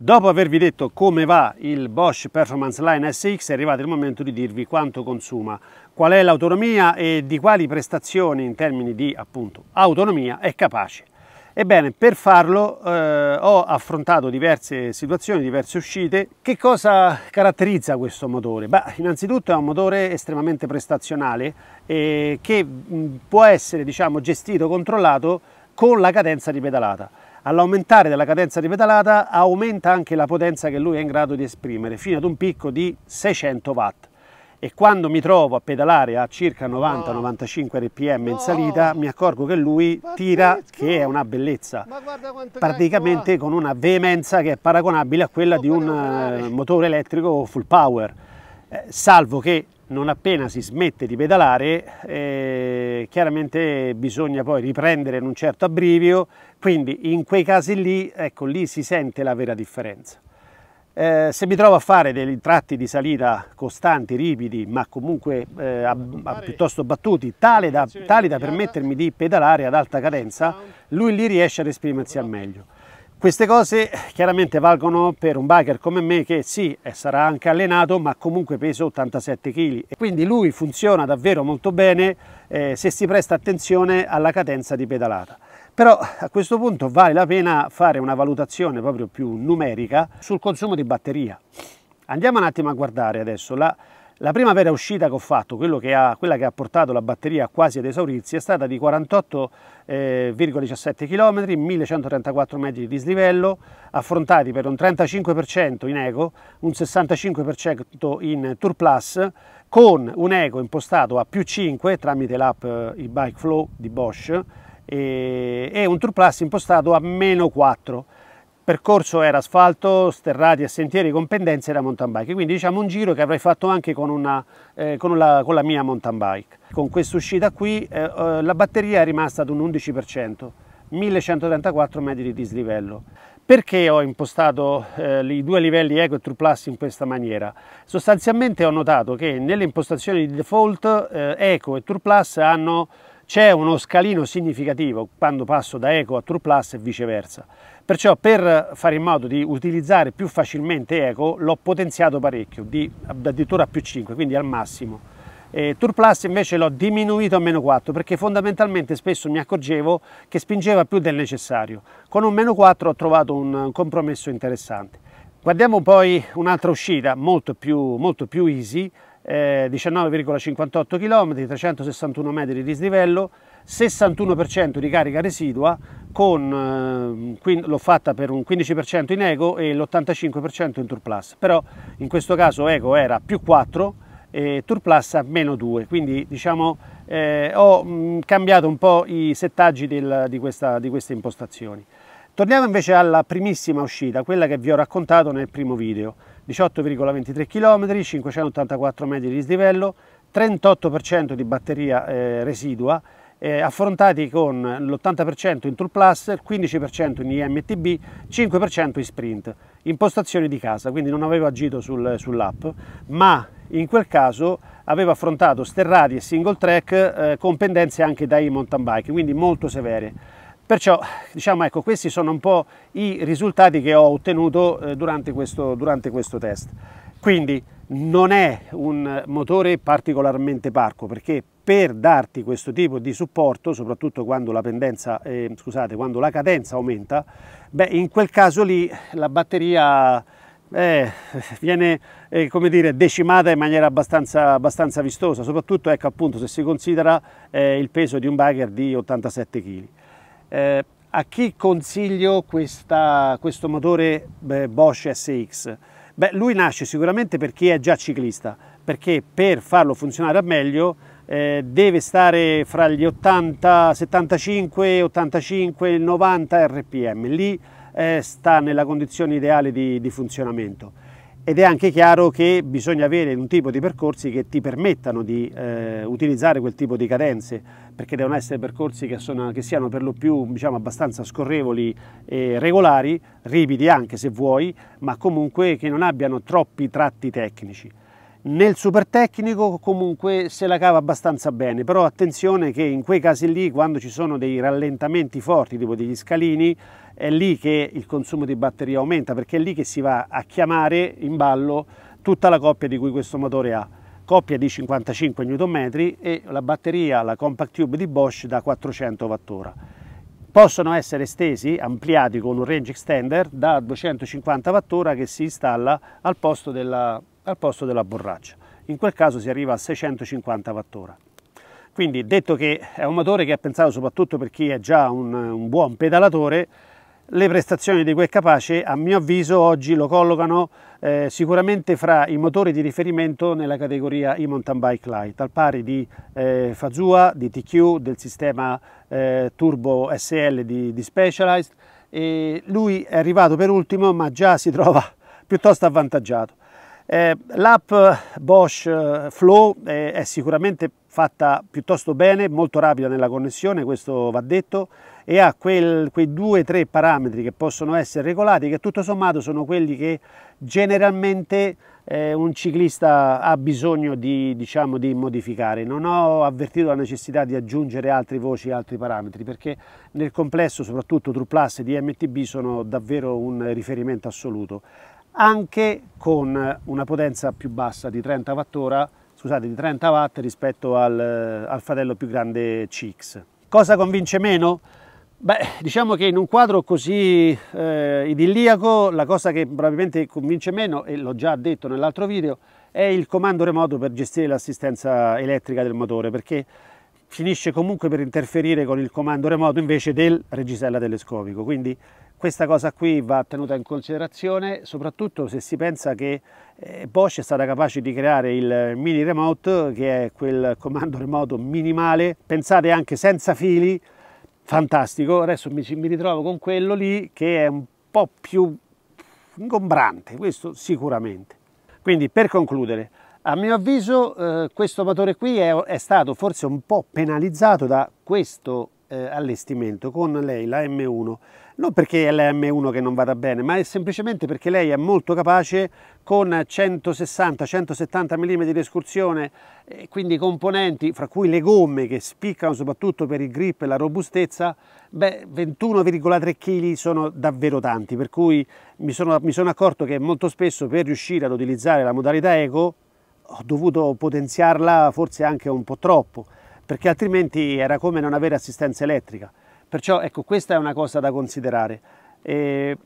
Dopo avervi detto come va il Bosch Performance Line SX è arrivato il momento di dirvi quanto consuma, qual è l'autonomia e di quali prestazioni in termini di appunto autonomia è capace. Ebbene, per farlo eh, ho affrontato diverse situazioni, diverse uscite. Che cosa caratterizza questo motore? Beh, innanzitutto è un motore estremamente prestazionale eh, che mh, può essere diciamo, gestito, controllato con la cadenza di pedalata. All'aumentare della cadenza di pedalata aumenta anche la potenza che lui è in grado di esprimere, fino ad un picco di 600 watt. E quando mi trovo a pedalare a circa 90-95 ah. rpm in salita, mi accorgo che lui tira, che è una bellezza, praticamente con una veemenza che è paragonabile a quella di un eh, motore elettrico full power, eh, salvo che non appena si smette di pedalare eh, chiaramente bisogna poi riprendere in un certo abbrivio quindi in quei casi lì ecco lì si sente la vera differenza eh, se mi trovo a fare dei tratti di salita costanti, ripidi, ma comunque eh, a, a piuttosto battuti, tali da, tali da permettermi di pedalare ad alta cadenza, lui lì riesce ad esprimersi al meglio. Queste cose chiaramente valgono per un biker come me che sì, eh, sarà anche allenato, ma comunque peso 87 kg. Quindi lui funziona davvero molto bene eh, se si presta attenzione alla cadenza di pedalata. Però a questo punto vale la pena fare una valutazione proprio più numerica sul consumo di batteria. Andiamo un attimo a guardare adesso la la prima vera uscita che ho fatto, che ha, quella che ha portato la batteria quasi ad esaurirsi, è stata di 48,17 km, 1134 metri di dislivello, affrontati per un 35% in eco, un 65% in Tour Plus, con un eco impostato a più 5 tramite l'app e-bike eh, di Bosch e, e un Tour Plus impostato a meno 4 percorso era asfalto, sterrati e sentieri con pendenze da mountain bike, quindi diciamo un giro che avrei fatto anche con, una, eh, con, la, con la, mia mountain bike. Con questa uscita qui eh, eh, la batteria è rimasta ad un 11%, 1134 metri di dislivello. Perché ho impostato eh, i due livelli Eco e True Plus in questa maniera? Sostanzialmente ho notato che nelle impostazioni di default eh, Eco e True Plus hanno c'è uno scalino significativo quando passo da Eco a True Plus e viceversa. Perciò per fare in modo di utilizzare più facilmente Eco l'ho potenziato parecchio, di addirittura più 5, quindi al massimo. E Tour Plus invece l'ho diminuito a meno 4 perché fondamentalmente spesso mi accorgevo che spingeva più del necessario. Con un meno 4 ho trovato un compromesso interessante. Guardiamo poi un'altra uscita molto più, molto più easy 19,58 km, 361 metri di dislivello, 61% di carica residua, con, eh, l'ho fatta per un 15% in eco e l'85% in Tour Plus, però in questo caso eco era più 4 e Tour Plus a meno 2, quindi diciamo eh, ho cambiato un po' i settaggi del, di, questa, di queste impostazioni. Torniamo invece alla primissima uscita, quella che vi ho raccontato nel primo video. 18,23 km, 584 metri di dislivello, 38% di batteria eh, residua, eh, affrontati con l'80% in Tool Plus, il 15% in IMTB, 5% in Sprint, impostazioni di casa, quindi non avevo agito sul, sull'app, ma in quel caso aveva affrontato sterrati e single track eh, con pendenze anche dai mountain bike, quindi molto severe. Perciò, diciamo, ecco, questi sono un po' i risultati che ho ottenuto eh, durante, questo, durante questo test. Quindi non è un motore particolarmente parco perché per darti questo tipo di supporto, soprattutto quando la, pendenza, eh, scusate, quando la cadenza aumenta, beh, in quel caso lì la batteria eh, viene eh, dire, decimata in maniera abbastanza, abbastanza vistosa, soprattutto ecco, appunto, se si considera eh, il peso di un bagger di 87 kg. Eh, a chi consiglio questa, questo motore beh, Bosch SX? Beh, lui nasce sicuramente per chi è già ciclista, perché per farlo funzionare meglio eh, deve stare fra gli 80, 75, 85 90 rpm. Lì eh, sta nella condizione ideale di, di funzionamento ed è anche chiaro che bisogna avere un tipo di percorsi che ti permettano di eh, utilizzare quel tipo di cadenze, perché devono essere percorsi che, sono, che siano per lo più diciamo, abbastanza scorrevoli e regolari, ripidi anche se vuoi, ma comunque che non abbiano troppi tratti tecnici nel super tecnico comunque se la cava abbastanza bene però attenzione che in quei casi lì quando ci sono dei rallentamenti forti tipo degli scalini è lì che il consumo di batteria aumenta perché è lì che si va a chiamare in ballo tutta la coppia di cui questo motore ha coppia di 55 Nm e la batteria la compact tube di Bosch da 400 Wh possono essere estesi, ampliati con un range extender da 250 Wh che si installa al posto della al posto della borraccia. In quel caso si arriva a 650 wattora. Quindi detto che è un motore che è pensato soprattutto per chi è già un, un buon pedalatore, le prestazioni di quel capace a mio avviso oggi lo collocano eh, sicuramente fra i motori di riferimento nella categoria e mountain bike light al pari di eh, Fazua, di TQ, del sistema eh, turbo SL di, di Specialized e lui è arrivato per ultimo ma già si trova piuttosto avvantaggiato eh, L'app Bosch eh, Flow eh, è sicuramente fatta piuttosto bene, molto rapida nella connessione, questo va detto, e ha quel, quei due o tre parametri che possono essere regolati, che tutto sommato sono quelli che generalmente eh, un ciclista ha bisogno di, diciamo, di modificare. Non ho avvertito la necessità di aggiungere altre voci, altri parametri, perché nel complesso, soprattutto True Plus e DMTB, sono davvero un riferimento assoluto anche con una potenza più bassa di 30 Wh, scusate, di 30 watt rispetto al, eh, al fratello più grande CX. Cosa convince meno? Beh, diciamo che in un quadro così eh, idilliaco la cosa che probabilmente convince meno, e l'ho già detto nell'altro video, è il comando remoto per gestire l'assistenza elettrica del motore, perché finisce comunque per interferire con il comando remoto invece del reggisella telescopico, quindi questa cosa qui va tenuta in considerazione, soprattutto se si pensa che eh, Bosch è stata capace di creare il mini remote, che è quel comando remoto minimale, pensate anche senza fili, fantastico. Adesso mi, mi ritrovo con quello lì che è un po' più ingombrante, questo sicuramente. Quindi per concludere, a mio avviso eh, questo motore qui è, è stato forse un po' penalizzato da questo eh, allestimento con lei, la M1. Non perché è la M1 che non vada bene, ma è semplicemente perché lei è molto capace con 160-170 mm di escursione, e eh, quindi componenti, fra cui le gomme che spiccano soprattutto per il grip e la robustezza, beh, 21,3 kg sono davvero tanti, per cui mi sono, mi sono accorto che molto spesso per riuscire ad utilizzare la modalità eco ho dovuto potenziarla forse anche un po' troppo perché altrimenti era come non avere assistenza elettrica. Perciò ecco, questa è una cosa da considerare. E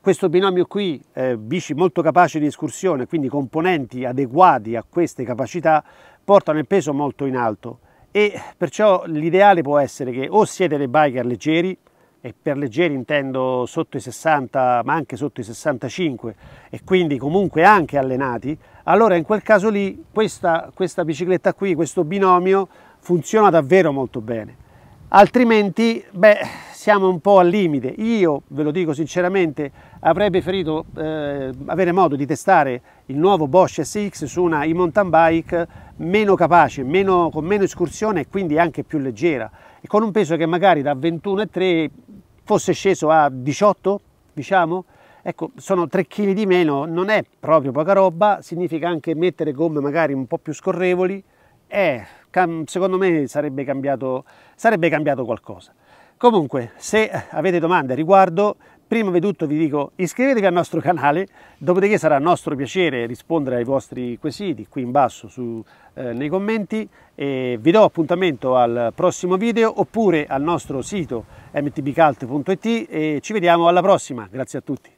questo binomio qui, eh, bici molto capaci di escursione, quindi componenti adeguati a queste capacità, portano il peso molto in alto e perciò l'ideale può essere che o siete dei biker leggeri, e per leggeri intendo sotto i 60 ma anche sotto i 65 e quindi comunque anche allenati, allora in quel caso lì questa, questa bicicletta qui, questo binomio funziona davvero molto bene. Altrimenti, beh, siamo un po' al limite. Io, ve lo dico sinceramente, avrei preferito eh, avere modo di testare il nuovo Bosch SX su una e mountain bike meno capace, meno, con meno escursione e quindi anche più leggera e con un peso che magari da 21,3 fosse sceso a 18, diciamo. Ecco, sono 3 kg di meno, non è proprio poca roba, significa anche mettere gomme magari un po' più scorrevoli. Eh, secondo me sarebbe cambiato, sarebbe cambiato qualcosa. Comunque, se avete domande a riguardo, prima di tutto vi dico iscrivetevi al nostro canale, dopodiché sarà nostro piacere rispondere ai vostri quesiti qui in basso su, eh, nei commenti e vi do appuntamento al prossimo video oppure al nostro sito mtbcult.it e ci vediamo alla prossima. Grazie a tutti.